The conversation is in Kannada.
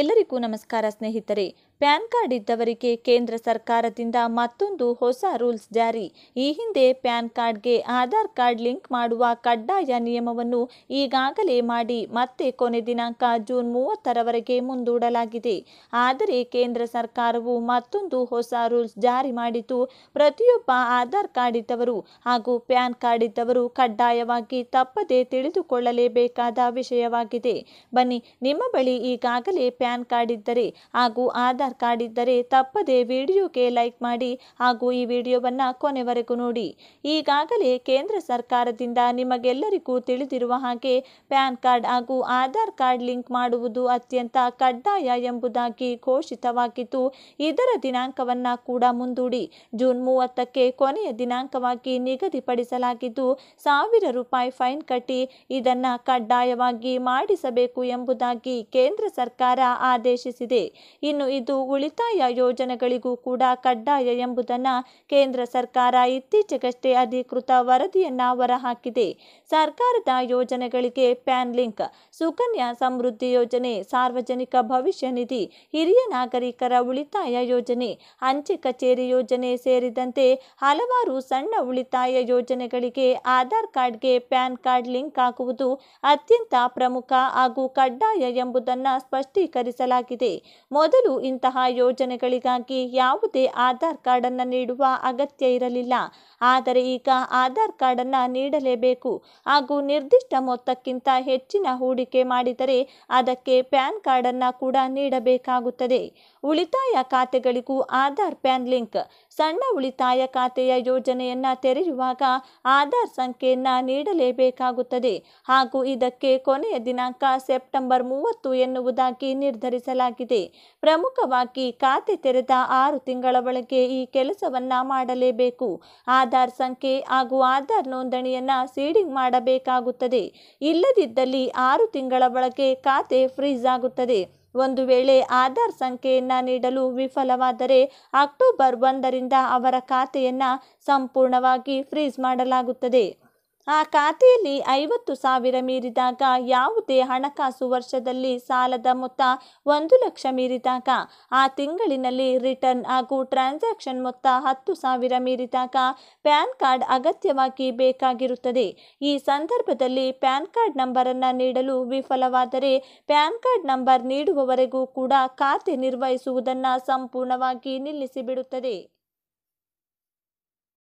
ಎಲ್ಲರಿಗೂ ನಮಸ್ಕಾರ ಸ್ನೇಹಿತರೆ ಪ್ಯಾನ್ ಕಾರ್ಡ್ ಇದ್ದವರಿಗೆ ಕೇಂದ್ರ ಸರ್ಕಾರದಿಂದ ಮತ್ತೊಂದು ಹೊಸ ರೂಲ್ಸ್ ಜಾರಿ ಈ ಹಿಂದೆ ಪ್ಯಾನ್ ಕಾರ್ಡ್ಗೆ ಆಧಾರ್ ಕಾರ್ಡ್ ಲಿಂಕ್ ಮಾಡುವ ಕಡ್ಡಾಯ ನಿಯಮವನ್ನು ಈಗಾಗಲೇ ಮಾಡಿ ಮತ್ತೆ ಕೊನೆ ದಿನಾಂಕ ಜೂನ್ ಮೂವತ್ತರವರೆಗೆ ಮುಂದೂಡಲಾಗಿದೆ ಆದರೆ ಕೇಂದ್ರ ಸರ್ಕಾರವು ಮತ್ತೊಂದು ಹೊಸ ರೂಲ್ಸ್ ಜಾರಿ ಮಾಡಿದ್ದು ಪ್ರತಿಯೊಬ್ಬ ಆಧಾರ್ ಕಾರ್ಡ್ ಇದ್ದವರು ಹಾಗೂ ಪ್ಯಾನ್ ಕಾರ್ಡ್ ಇದ್ದವರು ಕಡ್ಡಾಯವಾಗಿ ತಪ್ಪದೇ ತಿಳಿದುಕೊಳ್ಳಲೇಬೇಕಾದ ವಿಷಯವಾಗಿದೆ ಬನ್ನಿ ನಿಮ್ಮ ಬಳಿ ಈಗಾಗಲೇ ಪ್ಯಾನ್ ಕಾರ್ಡ್ ಇದ್ದರೆ ಹಾಗೂ ಆಧಾರ್ ಕಾರ್ಡ್ ಇದ್ದರೆ ತಪ್ಪದೇ ವಿಡಿಯೋಗೆ ಲೈಕ್ ಮಾಡಿ ಹಾಗೂ ಈ ವಿಡಿಯೋವನ್ನು ಕೊನೆವರೆಗೂ ನೋಡಿ ಈಗಾಗಲೇ ಕೇಂದ್ರ ಸರ್ಕಾರದಿಂದ ನಿಮಗೆಲ್ಲರಿಗೂ ತಿಳಿದಿರುವ ಹಾಗೆ ಪ್ಯಾನ್ ಕಾರ್ಡ್ ಹಾಗೂ ಆಧಾರ್ ಕಾರ್ಡ್ ಲಿಂಕ್ ಮಾಡುವುದು ಅತ್ಯಂತ ಕಡ್ಡಾಯ ಎಂಬುದಾಗಿ ಘೋಷಿತವಾಗಿದ್ದು ಇದರ ದಿನಾಂಕವನ್ನು ಕೂಡ ಮುಂದೂಡಿ ಜೂನ್ ಮೂವತ್ತಕ್ಕೆ ಕೊನೆಯ ದಿನಾಂಕವಾಗಿ ನಿಗದಿಪಡಿಸಲಾಗಿದ್ದು ಸಾವಿರ ರೂಪಾಯಿ ಫೈನ್ ಕಟ್ಟಿ ಇದನ್ನು ಕಡ್ಡಾಯವಾಗಿ ಮಾಡಿಸಬೇಕು ಎಂಬುದಾಗಿ ಕೇಂದ್ರ ಸರ್ಕಾರ ಆದೇಶಿಸಿದೆ ಇನ್ನು ಇದು ಉಳಿತಾಯ ಯೋಜನೆಗಳಿಗೂ ಕೂಡ ಕಡ್ಡಾಯ ಎಂಬುದನ್ನು ಕೇಂದ್ರ ಸರ್ಕಾರ ಇತ್ತೀಚೆಗಷ್ಟೇ ಅಧಿಕೃತ ವರದಿಯನ್ನು ಹೊರಹಾಕಿದೆ ಸರ್ಕಾರದ ಯೋಜನೆಗಳಿಗೆ ಪ್ಯಾನ್ ಲಿಂಕ್ ಸುಕನ್ಯಾ ಸಮೃದ್ಧಿ ಯೋಜನೆ ಸಾರ್ವಜನಿಕ ಭವಿಷ್ಯ ನಿಧಿ ಹಿರಿಯ ನಾಗರಿಕರ ಉಳಿತಾಯ ಯೋಜನೆ ಅಂಚೆ ಕಚೇರಿ ಯೋಜನೆ ಸೇರಿದಂತೆ ಹಲವಾರು ಸಣ್ಣ ಉಳಿತಾಯ ಯೋಜನೆಗಳಿಗೆ ಆಧಾರ್ ಕಾರ್ಡ್ಗೆ ಪ್ಯಾನ್ ಕಾರ್ಡ್ ಲಿಂಕ್ ಆಗುವುದು ಅತ್ಯಂತ ಪ್ರಮುಖ ಹಾಗೂ ಕಡ್ಡಾಯ ಎಂಬುದನ್ನು ಸ್ಪಷ್ಟೀಕರಿಸಿದೆ ವಿಸ್ತರಿಸಲಾಗಿದೆ ಮೊದಲು ಇಂತಹ ಯೋಜನೆಗಳಿಗಾಗಿ ಯಾವುದೇ ಆಧಾರ್ ಕಾರ್ಡನ್ನು ನೀಡುವ ಅಗತ್ಯ ಇರಲಿಲ್ಲ ಆದರೆ ಈಗ ಆಧಾರ್ ಕಾರ್ಡನ್ನು ನೀಡಲೇಬೇಕು ಹಾಗೂ ನಿರ್ದಿಷ್ಟ ಮೊತ್ತಕ್ಕಿಂತ ಹೆಚ್ಚಿನ ಹೂಡಿಕೆ ಮಾಡಿದರೆ ಅದಕ್ಕೆ ಪ್ಯಾನ್ ಕಾರ್ಡನ್ನು ಕೂಡ ನೀಡಬೇಕಾಗುತ್ತದೆ ಉಳಿತಾಯ ಖಾತೆಗಳಿಗೂ ಆಧಾರ್ ಪ್ಯಾನ್ ಲಿಂಕ್ ಸಣ್ಣ ಉಳಿತಾಯ ಖಾತೆಯ ಯೋಜನೆಯನ್ನು ತೆರೆಯುವಾಗ ಆಧಾರ್ ಸಂಖ್ಯೆಯನ್ನು ನೀಡಲೇಬೇಕಾಗುತ್ತದೆ ಹಾಗೂ ಇದಕ್ಕೆ ಕೊನೆಯ ದಿನಾಂಕ ಸೆಪ್ಟೆಂಬರ್ ಮೂವತ್ತು ಎನ್ನುವುದಾಗಿ ನಿರ್ಧರಿಸಲಾಗಿದೆ ಪ್ರಮುಖವಾಗಿ ಖಾತೆ ತೆರೆದ ಆರು ತಿಂಗಳ ಒಳಗೆ ಈ ಕೆಲಸವನ್ನು ಮಾಡಲೇಬೇಕು ಆಧಾರ್ ಸಂಖ್ಯೆ ಹಾಗೂ ಆಧಾರ್ ನೋಂದಣಿಯನ್ನು ಸೀಡಿಂಗ್ ಮಾಡಬೇಕಾಗುತ್ತದೆ ಇಲ್ಲದಿದ್ದಲ್ಲಿ ಆರು ತಿಂಗಳ ಒಳಗೆ ಖಾತೆ ಫ್ರೀಜ್ ಆಗುತ್ತದೆ ಒಂದು ವೇಳೆ ಆಧಾರ್ ಸಂಖ್ಯೆಯನ್ನು ನೀಡಲು ವಿಫಲವಾದರೆ ಅಕ್ಟೋಬರ್ ಒಂದರಿಂದ ಅವರ ಖಾತೆಯನ್ನು ಸಂಪೂರ್ಣವಾಗಿ ಫ್ರೀಜ್ ಮಾಡಲಾಗುತ್ತದೆ ಆ ಖಾತೆಯಲ್ಲಿ ಐವತ್ತು ಸಾವಿರ ಮೀರಿದಾಗ ಯಾವುದೇ ಹಣಕಾಸು ವರ್ಷದಲ್ಲಿ ಸಾಲದ ಮೊತ್ತ ಒಂದು ಲಕ್ಷ ಮೀರಿದಾಗ ಆ ತಿಂಗಳಿನಲ್ಲಿ ರಿಟರ್ನ್ ಹಾಗೂ ಟ್ರಾನ್ಸಾಕ್ಷನ್ ಮೊತ್ತ ಹತ್ತು ಸಾವಿರ ಮೀರಿದಾಗ ಪ್ಯಾನ್ ಕಾರ್ಡ್ ಅಗತ್ಯವಾಗಿ ಬೇಕಾಗಿರುತ್ತದೆ ಈ ಸಂದರ್ಭದಲ್ಲಿ ಪ್ಯಾನ್ ಕಾರ್ಡ್ ನಂಬರನ್ನು ನೀಡಲು ವಿಫಲವಾದರೆ ಪ್ಯಾನ್ ಕಾರ್ಡ್ ನಂಬರ್ ನೀಡುವವರೆಗೂ ಕೂಡ ಖಾತೆ ನಿರ್ವಹಿಸುವುದನ್ನು ಸಂಪೂರ್ಣವಾಗಿ ನಿಲ್ಲಿಸಿಬಿಡುತ್ತದೆ